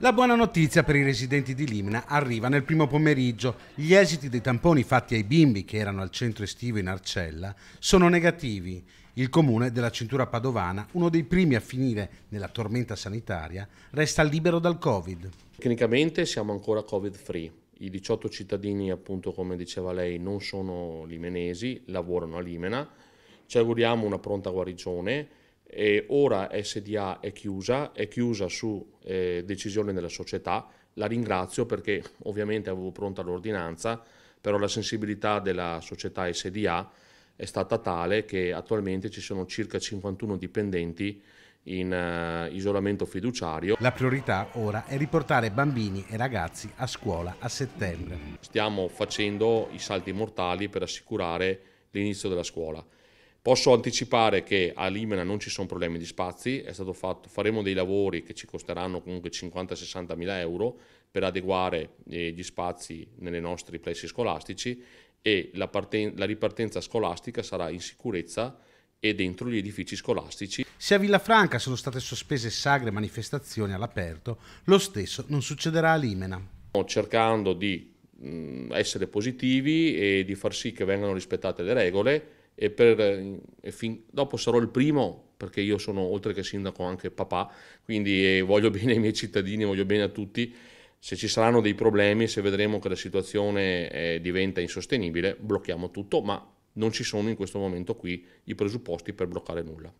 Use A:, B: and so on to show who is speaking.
A: La buona notizia per i residenti di Limna arriva nel primo pomeriggio. Gli esiti dei tamponi fatti ai bimbi che erano al centro estivo in Arcella sono negativi. Il comune della cintura padovana, uno dei primi a finire nella tormenta sanitaria, resta libero dal Covid.
B: Tecnicamente siamo ancora Covid free. I 18 cittadini, appunto, come diceva lei, non sono limenesi, lavorano a Limena. Ci auguriamo una pronta guarigione e ora SDA è chiusa, è chiusa su eh, decisione della società, la ringrazio perché ovviamente avevo pronta l'ordinanza, però la sensibilità della società SDA è stata tale che attualmente ci sono circa 51 dipendenti in uh, isolamento fiduciario. La
A: priorità ora è riportare bambini e ragazzi a scuola a settembre.
B: Stiamo facendo i salti mortali per assicurare l'inizio della scuola. Posso anticipare che a Limena non ci sono problemi di spazi, è stato fatto, faremo dei lavori che ci costeranno comunque 50-60 mila euro per adeguare eh, gli spazi nei nostri plessi scolastici e la, parten- la ripartenza scolastica sarà in sicurezza e dentro gli edifici scolastici.
A: Se a Villafranca sono state sospese sagre e manifestazioni all'aperto, lo stesso non succederà a Limena.
B: Stiamo Cercando di mm, essere positivi e di far sì che vengano rispettate le regole, e, per, eh, e fin, dopo sarò il primo perché io sono oltre che sindaco anche papà, quindi eh, voglio bene ai miei cittadini, voglio bene a tutti. Se ci saranno dei problemi, se vedremo che la situazione eh, diventa insostenibile, blocchiamo tutto, ma non ci sono in questo momento qui i presupposti per bloccare nulla.